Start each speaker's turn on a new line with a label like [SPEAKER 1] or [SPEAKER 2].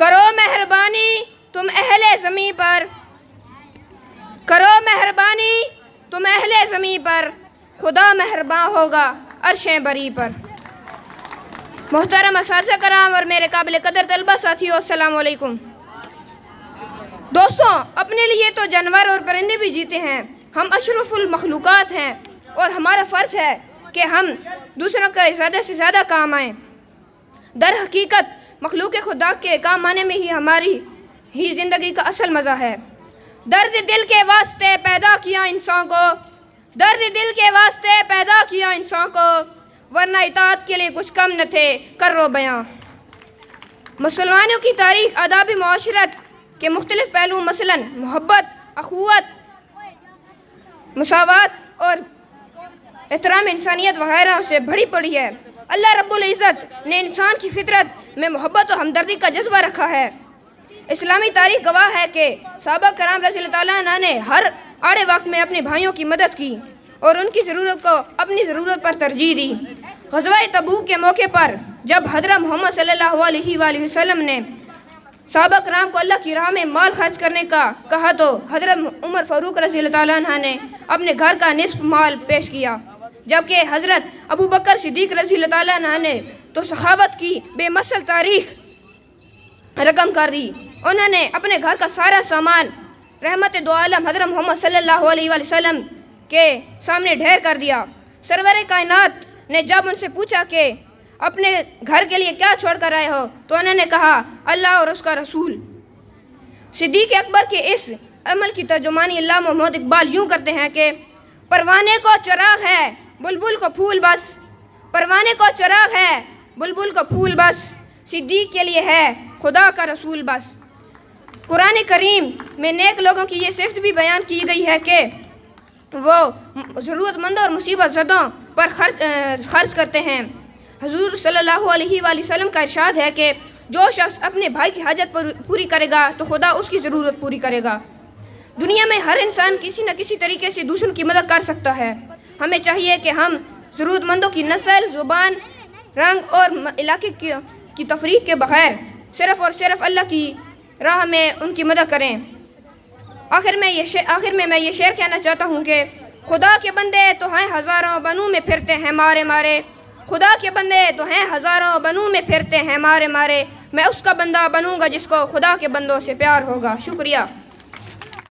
[SPEAKER 1] करो मेहरबानी तुम अहले ज़मी पर करो मेहरबानी तुम अहले ज़मी पर खुदा मेहरबान होगा अरश बरी पर मोहतरम साजा कराम और मेरे काबिल कदर तलबा साथियों असलकुम दोस्तों अपने लिए तो जानवर और परिंदे भी जीते हैं हम अशरफुल हैं और हमारा फ़र्ज़ है कि हम दूसरों का ज़्यादा से ज़्यादा काम आएँ दर हकीकत मखलूक खुदा के काम आने में ही हमारी ही ज़िंदगी का असल मज़ा है दर्द दिल के वास्ते पैदा किया इंसान को दर्द दिल के वास्ते पैदा किया इंसान को वरना इतात के लिए कुछ कम न थे करो बयां मुसलमानों की तारीख अदाबी माशरत के मुख्तलिफ पहलू मसला मोहब्बत अखवत मसावत और एहतराम इंसानियत वगैरह से भरी पड़ी है अल्लाह रब्बुल इज़्ज़त ने इंसान की फितरत में मोहब्बत और हमदर्दी का जज्बा रखा है इस्लामी तारीख गवाह है कि सबक कराम रसी ने हर आड़े वक्त में अपने भाइयों की मदद की और उनकी ज़रूरत को अपनी ज़रूरत पर तरजीह दी गजवा तबू के मौके पर जब हजरत मोहम्मद सल्हसम ने सबक राम को अल्लाह की राह में माल खर्च करने का कहा तो हजरत उमर फ़ारूक रजी ने अपने घर का निसफ माल पेश किया जबकि हजरत अबू बकर सिद्दीक रजी ने तो सहावत की बेमसल तारीख रकम कर दी उन्होंने अपने घर का सारा सामान रहमत दो हजरत मोहम्मद सल्लल्लाहु अलैहि वसल्लम के सामने ढेर कर दिया सरवर कायनात ने जब उनसे पूछा कि अपने घर के लिए क्या छोड़ कर आए हो तो उन्होंने कहा अल्लाह और उसका रसूल सिद्दीक अकबर के इस अमल की तर्जुमानी अल्लाह मोहम्मद इकबाल यूँ करते हैं कि परवाने को चराग है बुलबुल को फूल बस परवाने को चराग है बुलबुल का फूल बस सिद्दीक के लिए है खुदा का रसूल बस कुरान करीम में नेक लोगों की ये सिफत भी बयान की गई है कि वो ज़रूरतमंद और मुसीबत जदों पर खर्च खर्च करते हैं हजूर सल्लल्लाहु अलैहि वसल्लम का इरशाद है कि जो शख्स अपने भाई की हाजत पूरी करेगा तो खुदा उसकी ज़रूरत पूरी करेगा दुनिया में हर इंसान किसी न किसी तरीके से दूसरों की मदद कर सकता है हमें चाहिए कि हम ज़रूरतमंदों की नस्ल ज़ुबान रंग और इलाके की तफरी के बगैर सिर्फ और सिर्फ अल्लाह की राह में उनकी मदद करें आखिर में ये आखिर में मैं ये शेर कहना चाहता हूँ कि खुदा के बंदे तो हैं हज़ारों बनू में फिरते हैं मारे मारे खुदा के बंदे तो हैं हज़ारों बनू में फिरते हैं मारे मारे मैं उसका बंदा बनूँगा जिसको खुदा के बंदों से प्यार होगा शुक्रिया